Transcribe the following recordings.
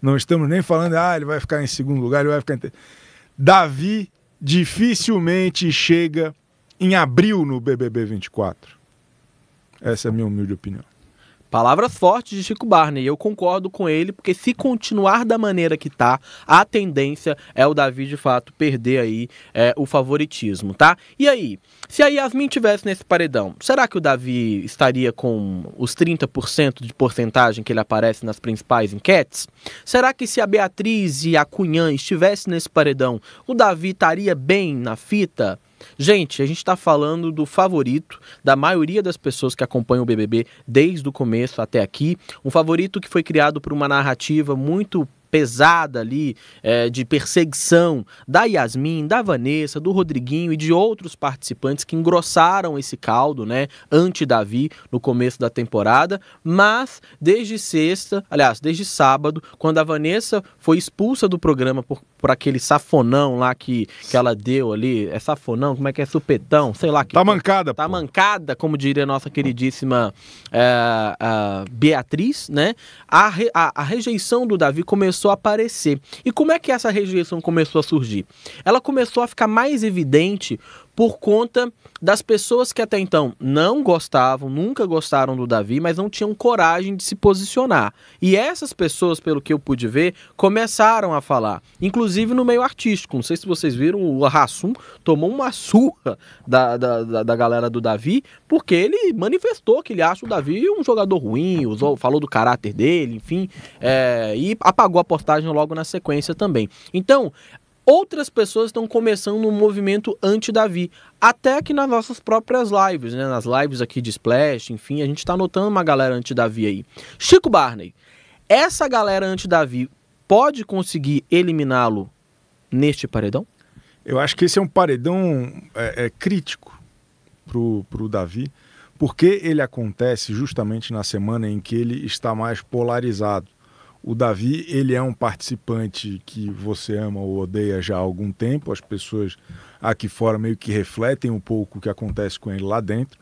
Não estamos nem falando, ah, ele vai ficar em segundo lugar, ele vai ficar em. Davi dificilmente chega em abril no BBB 24. Essa é a minha humilde opinião. Palavras fortes de Chico Barney. Eu concordo com ele, porque se continuar da maneira que tá, a tendência é o Davi de fato perder aí é, o favoritismo, tá? E aí, se a Yasmin tivesse nesse paredão, será que o Davi estaria com os 30% de porcentagem que ele aparece nas principais enquetes? Será que se a Beatriz e a Cunhã estivessem nesse paredão, o Davi estaria bem na fita? Gente, a gente está falando do favorito da maioria das pessoas que acompanham o BBB desde o começo até aqui. Um favorito que foi criado por uma narrativa muito pesada ali é, de perseguição da Yasmin, da Vanessa, do Rodriguinho e de outros participantes que engrossaram esse caldo, né, anti-Davi no começo da temporada, mas desde sexta, aliás, desde sábado, quando a Vanessa foi expulsa do programa por, por aquele safonão lá que, que ela deu ali, é safonão, como é que é, supetão, sei lá. Que, tá mancada. Tá pô. mancada, como diria nossa queridíssima é, Beatriz, né, a, re, a, a rejeição do Davi começou começou a aparecer. E como é que essa rejeição começou a surgir? Ela começou a ficar mais evidente por conta das pessoas que até então não gostavam, nunca gostaram do Davi, mas não tinham coragem de se posicionar. E essas pessoas, pelo que eu pude ver, começaram a falar, inclusive no meio artístico. Não sei se vocês viram, o Rassum tomou uma surra da, da, da, da galera do Davi, porque ele manifestou que ele acha o Davi um jogador ruim, usou, falou do caráter dele, enfim, é, e apagou a postagem logo na sequência também. Então, outras pessoas estão começando um movimento anti-Davi. Até que nas nossas próprias lives, né? Nas lives aqui de Splash, enfim, a gente está notando uma galera anti-Davi aí. Chico Barney, essa galera anti-Davi pode conseguir eliminá-lo neste paredão? Eu acho que esse é um paredão é, é, crítico pro, pro Davi, porque ele acontece justamente na semana em que ele está mais polarizado. O Davi, ele é um participante que você ama ou odeia já há algum tempo. As pessoas aqui fora meio que refletem um pouco o que acontece com ele lá dentro.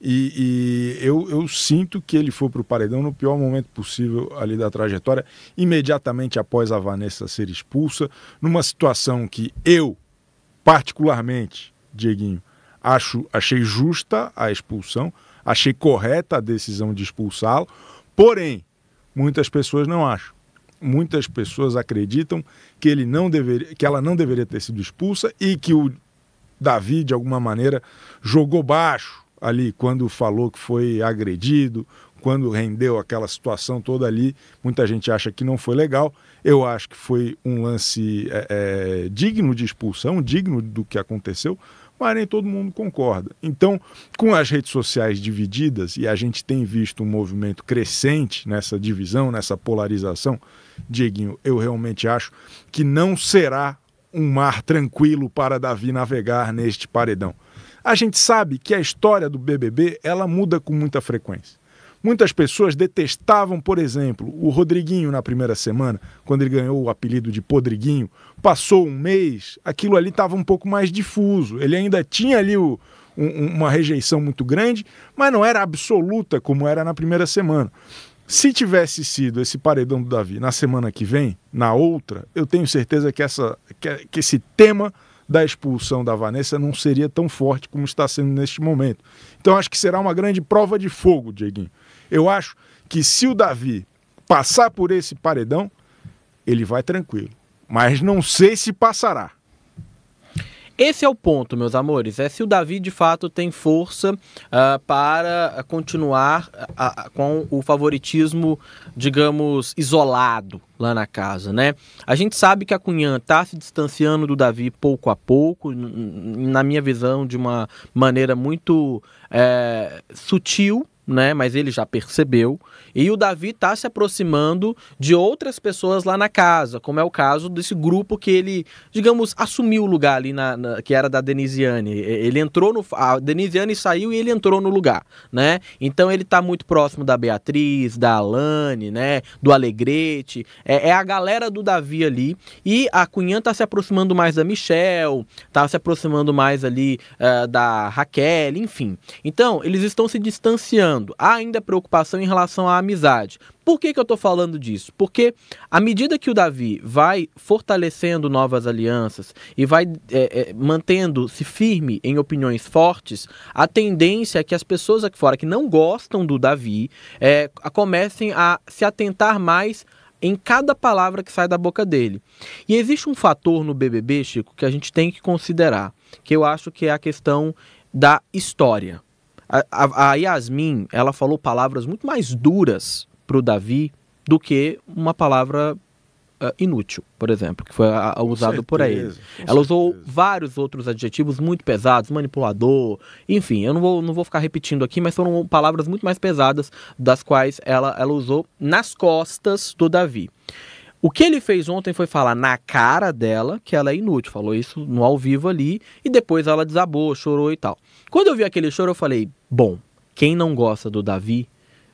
E, e eu, eu, sinto que ele foi para o paredão no pior momento possível ali da trajetória, imediatamente após a Vanessa ser expulsa, numa situação que eu, particularmente, Dieguinho, acho, achei justa a expulsão, achei correta a decisão de expulsá-lo. Porém, Muitas pessoas não acham. Muitas pessoas acreditam que, ele não deveria, que ela não deveria ter sido expulsa e que o Davi, de alguma maneira, jogou baixo ali quando falou que foi agredido, quando rendeu aquela situação toda ali. Muita gente acha que não foi legal. Eu acho que foi um lance é, é, digno de expulsão, digno do que aconteceu, mas nem todo mundo concorda. Então, com as redes sociais divididas, e a gente tem visto um movimento crescente nessa divisão, nessa polarização, Dieguinho, eu realmente acho que não será um mar tranquilo para Davi navegar neste paredão. A gente sabe que a história do BBB ela muda com muita frequência. Muitas pessoas detestavam, por exemplo, o Rodriguinho na primeira semana, quando ele ganhou o apelido de Podriguinho. Passou um mês, aquilo ali estava um pouco mais difuso. Ele ainda tinha ali o, um, uma rejeição muito grande, mas não era absoluta como era na primeira semana. Se tivesse sido esse paredão do Davi na semana que vem, na outra, eu tenho certeza que, essa, que, que esse tema da expulsão da Vanessa não seria tão forte como está sendo neste momento. Então acho que será uma grande prova de fogo, Dieguinho. Eu acho que se o Davi passar por esse paredão, ele vai tranquilo. Mas não sei se passará. Esse é o ponto, meus amores. É se o Davi de fato tem força uh, para continuar ah, ah, com o favoritismo, digamos, isolado lá na casa, né? A gente sabe que a Cunhã está se distanciando do Davi pouco a pouco, na minha visão, de uma maneira muito é, sutil, né? Mas ele já percebeu. E o Davi está se aproximando de outras pessoas lá na casa, como é o caso desse grupo que ele, digamos, assumiu o lugar ali na, na que era da Denisiane. Ele entrou no a Denisiane saiu e ele entrou no lugar, né? Então ele está muito próximo da Beatriz, da Alane, né? Do Alegrete. É, é a galera do Davi ali e a Cunhã está se aproximando mais da Michelle, está se aproximando mais ali uh, da Raquel, enfim. Então eles estão se distanciando Há ainda preocupação em relação à amizade. Por que, que eu estou falando disso? Porque à medida que o Davi vai fortalecendo novas alianças e vai é, é, mantendo-se firme em opiniões fortes, a tendência é que as pessoas aqui fora que não gostam do Davi é, comecem a se atentar mais em cada palavra que sai da boca dele. E existe um fator no BBB, Chico, que a gente tem que considerar, que eu acho que é a questão da história. A, a, a Yasmin, ela falou palavras muito mais duras pro Davi do que uma palavra uh, inútil, por exemplo, que foi a, ah, a ah, usado por ele. Ela usou vários outros adjetivos muito pesados, manipulador, enfim, eu não vou, não vou ficar repetindo aqui, mas foram palavras muito mais pesadas das quais ela, ela usou nas costas do Davi. O que ele fez ontem foi falar na cara dela que ela é inútil. Falou isso no ao vivo ali e depois ela desabou, chorou e tal. Quando eu vi aquele choro, eu falei: Bom, quem não gosta do Davi,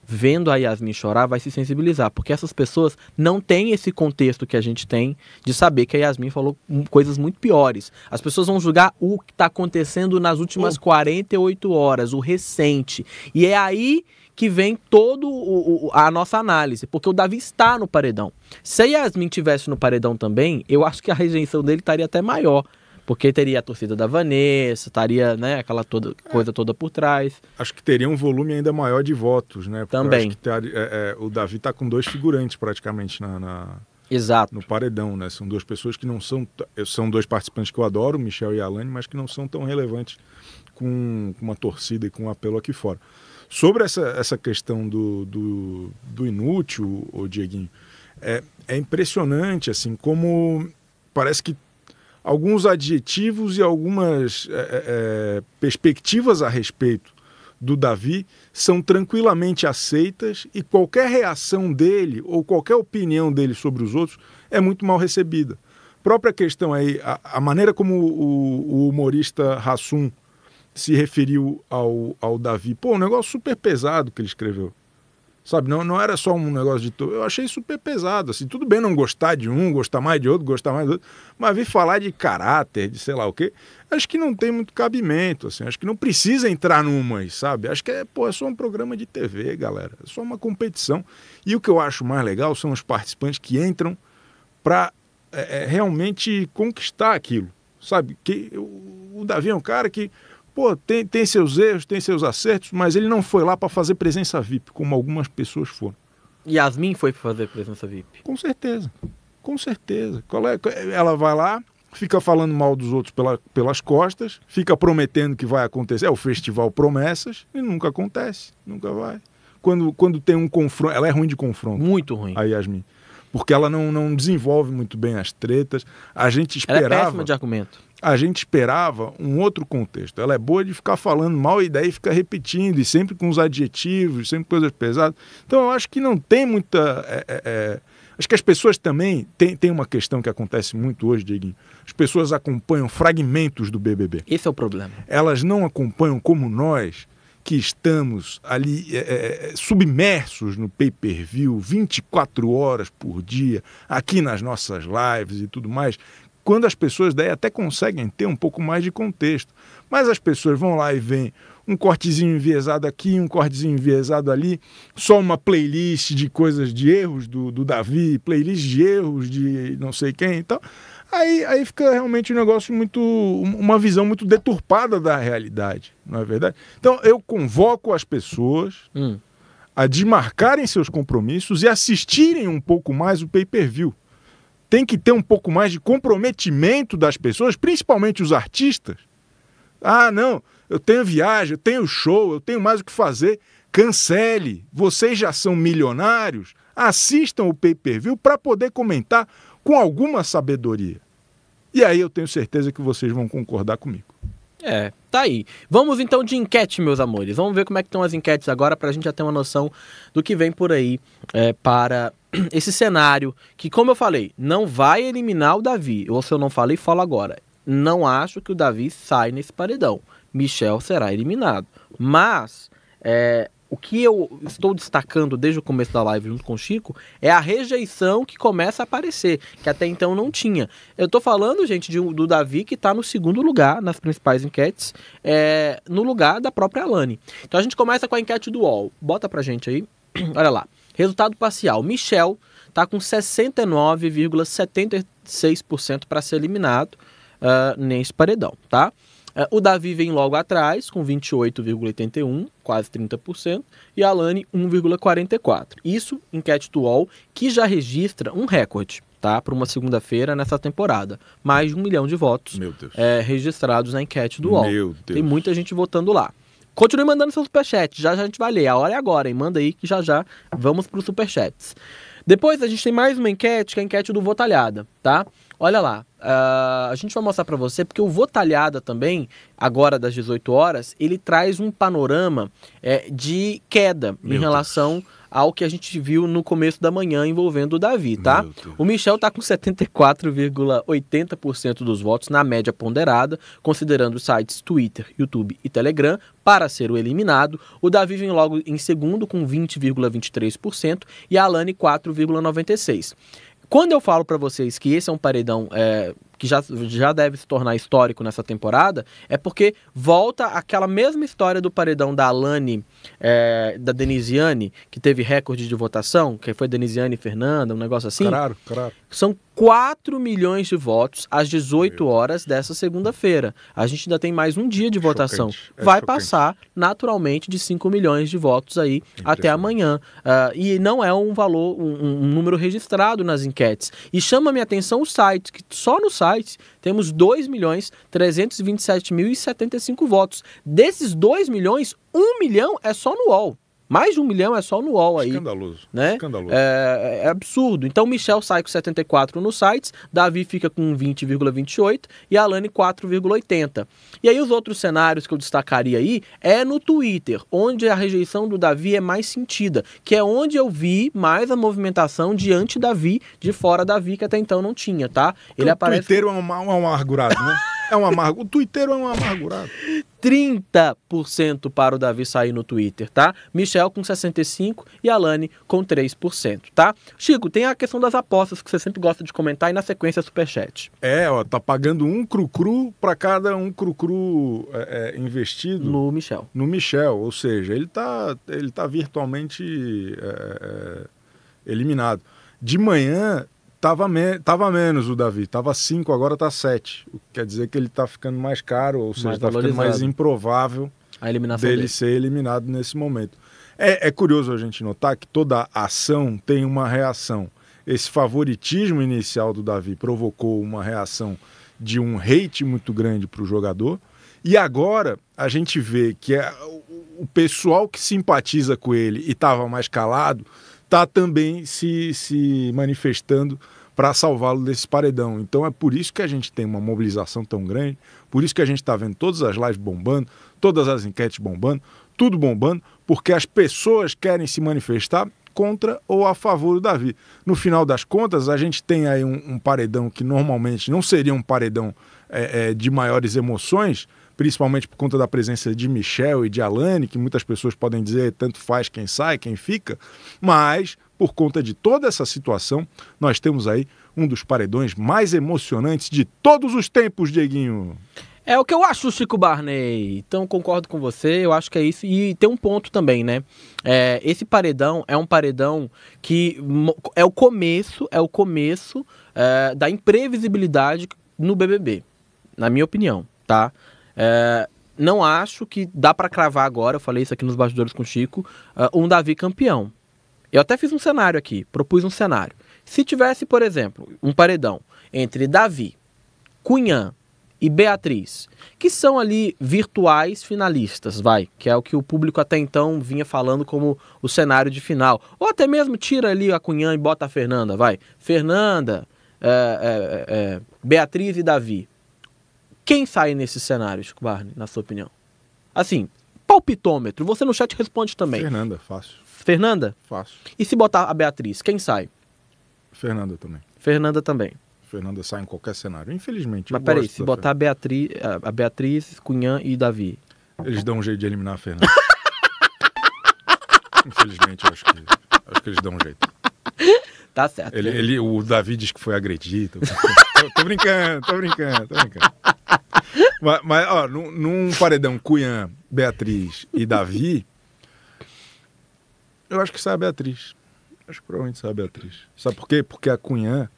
vendo a Yasmin chorar, vai se sensibilizar, porque essas pessoas não têm esse contexto que a gente tem de saber que a Yasmin falou coisas muito piores. As pessoas vão julgar o que está acontecendo nas últimas 48 horas, o recente. E é aí que vem todo o, o, a nossa análise, porque o Davi está no paredão. Se a Yasmin tivesse no paredão também, eu acho que a rejeição dele estaria até maior. Porque teria a torcida da Vanessa, estaria, né, aquela toda, é. coisa toda por trás. Acho que teria um volume ainda maior de votos, né? Também. Ter, tá, é, é, o Davi está com dois figurantes praticamente na, na... Exato. No paredão, né? São duas pessoas que não são. Eh, são dois participantes que eu adoro, Michel e Alane, mas que não são tão relevantes com, com uma torcida e com um apelo aqui fora. Sobre essa, essa questão do, do, do inútil, o Dieguinho, é, é impressionante, assim, como parece que alguns adjetivos e algumas é, é, é, perspectivas a respeito do Davi são tranquilamente aceitas e qualquer reação dele ou qualquer opinião dele sobre os outros é muito mal recebida. própria questão aí, a, a maneira como o, o humorista Rassum se referiu ao, ao Davi, pô, um negócio super pesado que ele escreveu. Sabe, não, não era só um negócio de. Eu achei super pesado. Assim, tudo bem não gostar de um, gostar mais de outro, gostar mais do outro, mas vir falar de caráter, de sei lá o quê, acho que não tem muito cabimento. Assim, acho que não precisa entrar numa, sabe? Acho que é, pô, é só um programa de TV, galera. É só uma competição. E o que eu acho mais legal são os participantes que entram para é, é, realmente conquistar aquilo. Sabe? Que o, o Davi é um cara que pô, tem, tem seus erros, tem seus acertos, mas ele não foi lá para fazer presença VIP, como algumas pessoas foram. Yasmin foi para fazer presença VIP? Com certeza, com certeza. É, é, ela vai lá, fica falando mal dos outros pela, pelas costas, fica prometendo que vai acontecer, é o festival promessas, e nunca acontece, nunca vai. Quando, quando tem um confronto, ela é ruim de confronto. Muito ruim. A Yasmin porque ela não, não desenvolve muito bem as tretas. A gente esperava. Ela é de argumento. A gente esperava um outro contexto. Ela é boa de ficar falando mal e daí fica repetindo, e sempre com os adjetivos, sempre coisas pesadas. Então eu acho que não tem muita. É, é, é acho que as pessoas também. Tem, tem uma questão que acontece muito hoje, Dieguinho. As pessoas acompanham fragmentos do BBB. Esse é o problema. Elas não acompanham como nós que estamos ali é, é, é submersos no pay-per-view 24 horas por dia, aqui nas nossas lives e tudo mais, quando as pessoas daí até conseguem ter um pouco mais de contexto. Mas as pessoas vão lá e vêm um cortezinho enviesado aqui, um cortezinho enviesado ali, só uma playlist de coisas de erros do, do Davi, playlist de erros de não sei quem. Então, Aí, aí fica realmente um negócio muito. uma visão muito deturpada da realidade, não é verdade? Então eu convoco as pessoas hum. a desmarcarem seus compromissos e assistirem um pouco mais o pay per view. Tem que ter um pouco mais de comprometimento das pessoas, principalmente os artistas. Ah, não, eu tenho viagem, eu tenho show, eu tenho mais o que fazer. Cancele. Vocês já são milionários. Assistam o pay per view para poder comentar com alguma sabedoria. E aí eu tenho certeza que vocês vão concordar comigo. É, tá aí. Vamos então de enquete, meus amores. Vamos ver como é que estão as enquetes agora para a gente já ter uma noção do que vem por aí é, para esse cenário que, como eu falei, não vai eliminar o Davi. Ou se eu não falei, falo agora. Não acho que o Davi saia nesse paredão. Michel será eliminado. Mas é, o que eu estou destacando desde o começo da live junto com o Chico é a rejeição que começa a aparecer, que até então não tinha. Eu estou falando, gente, de, do Davi que está no segundo lugar nas principais enquetes, é, no lugar da própria Alane. Então a gente começa com a enquete do UOL. Bota pra gente aí. Olha lá. Resultado parcial. Michel está com 69,76% para ser eliminado uh, nesse paredão, tá? É, o Davi vem logo atrás, com 28,81%, quase 30%, e a Alane 1,44%. Isso, enquete do UOL, que já registra um recorde tá? Para uma segunda-feira nessa temporada. Mais de um milhão de votos é, registrados na enquete do UOL. Tem muita gente votando lá. Continue mandando seu superchat, já, já a gente vai ler. A hora é agora, hein? Manda aí que já já vamos para os superchats. Depois a gente tem mais uma enquete, que é a enquete do Votalhada, tá? Olha lá. Uh, a gente vai mostrar para você, porque o Votalhada também, agora das 18 horas, ele traz um panorama é, de queda Meu em relação ao que a gente viu no começo da manhã envolvendo o Davi, tá? O Michel tá com 74,80% dos votos na média ponderada, considerando os sites Twitter, YouTube e Telegram, para ser o eliminado. O Davi vem logo em segundo com 20,23% e a Alane 4,96%. Quando eu falo para vocês que esse é um paredão é, que já, já deve se tornar histórico nessa temporada, é porque volta aquela mesma história do paredão da Alane, é, da Denisiane, que teve recorde de votação, que foi Denisiane e Fernanda, um negócio assim. Claro, claro. São 4 milhões de votos às 18 horas dessa segunda-feira. A gente ainda tem mais um dia de é votação. É Vai chocante. passar naturalmente de 5 milhões de votos aí até amanhã. Uh, e não é um valor, um, um número registrado nas enquetes. E chama minha atenção o site, que só no site sites, temos 75 votos. Desses 2 milhões, 1 milhão é só no UOL. Mais de um milhão é só no UOL aí. Escandaloso. Né? Escandaloso. É, é, é absurdo. Então, Michel sai com 74 no sites, Davi fica com 20,28 e Alane 4,80. E aí, os outros cenários que eu destacaria aí é no Twitter, onde a rejeição do Davi é mais sentida, que é onde eu vi mais a movimentação de anti-Davi, de fora Davi, que até então não tinha, tá? Ele o aparece. Twitter é um, um amargurado, né? É um amargo. O Twitter é um amargurado. 30% para o Davi sair no Twitter, tá? Michel com 65% e Alane com 3%, tá? Chico, tem a questão das apostas que você sempre gosta de comentar e na sequência superchat. É, ó, tá pagando um cru-cru para cada um cru-cru é, é, investido. No Michel. No Michel, ou seja, ele tá, ele tá virtualmente é, é eliminado. De manhã Tava, me... tava menos o Davi, tava 5, agora tá 7. Quer dizer que ele tá ficando mais caro, ou seja, mais tá ficando mais improvável a eliminação dele, dele, ser eliminado nesse momento. É, é curioso a gente notar que toda ação tem uma reação. Esse favoritismo inicial do Davi provocou uma reação de um hate muito grande para o jogador. E agora a gente vê que é o pessoal que simpatiza com ele e estava mais calado está também se, se manifestando para salvá-lo desse paredão. Então é por isso que a gente tem uma mobilização tão grande, por isso que a gente está vendo todas as lives bombando, todas as enquetes bombando, tudo bombando, porque as pessoas querem se manifestar contra ou a favor do Davi. No final das contas, a gente tem aí um, um paredão que normalmente não seria um paredão é, é, de maiores emoções, principalmente por conta da presença de Michel e de Alane, que muitas pessoas podem dizer tanto faz quem sai, quem fica, mas por conta de toda essa situação, nós temos aí um dos paredões mais emocionantes de todos os tempos, Dieguinho. É o que eu acho, Chico Barney. Então concordo com você, eu acho que é isso. E tem um ponto também, né? É, esse paredão é um paredão que é o começo, é o começo é, da imprevisibilidade no BBB, na minha opinião, tá? É, não acho que dá para cravar agora, eu falei isso aqui nos bastidores com o Chico, uh, um Davi campeão. Eu até fiz um cenário aqui, propus um cenário. Se tivesse, por exemplo, um paredão entre Davi, Cunhã e Beatriz, que são ali virtuais finalistas, vai, que é o que o público até então vinha falando como o cenário de final. Ou até mesmo tira ali a Cunhã e bota a Fernanda, vai. Fernanda, é, é, é, é Beatriz e Davi. Quem sai nesses cenários, Barney, na sua opinião? Assim, palpitômetro, você no chat responde também. Fernanda, fácil. Fernanda? Fácil. E se botar a Beatriz, quem sai? Fernanda também. Fernanda também. Fernanda sai em qualquer cenário, infelizmente. Mas peraí, se botar a Beatriz, a Beatriz, Cunhã e Davi. Eles dão um jeito de eliminar a Fernanda. infelizmente, eu acho que, acho que eles dão um jeito. Tá certo. Ele, ele, o Davi diz que foi agredido. tô, tô brincando, tô brincando, tô brincando mas, mas, ó, num, num paredão Cunha, Beatriz e Davi, eu acho que sai a Beatriz. Acho que provavelmente sai a Beatriz. Sabe por quê? Porque a Cunha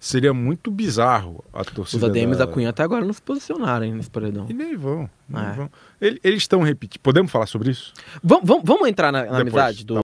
seria muito bizarro a torcida. Os ADMs da... da Cunha até agora não se posicionaram nesse paredão. E nem vão. Nem é. vão. Eles estão repetindo. Podemos falar sobre isso? Vamos, vamos, entrar na, na amizade do,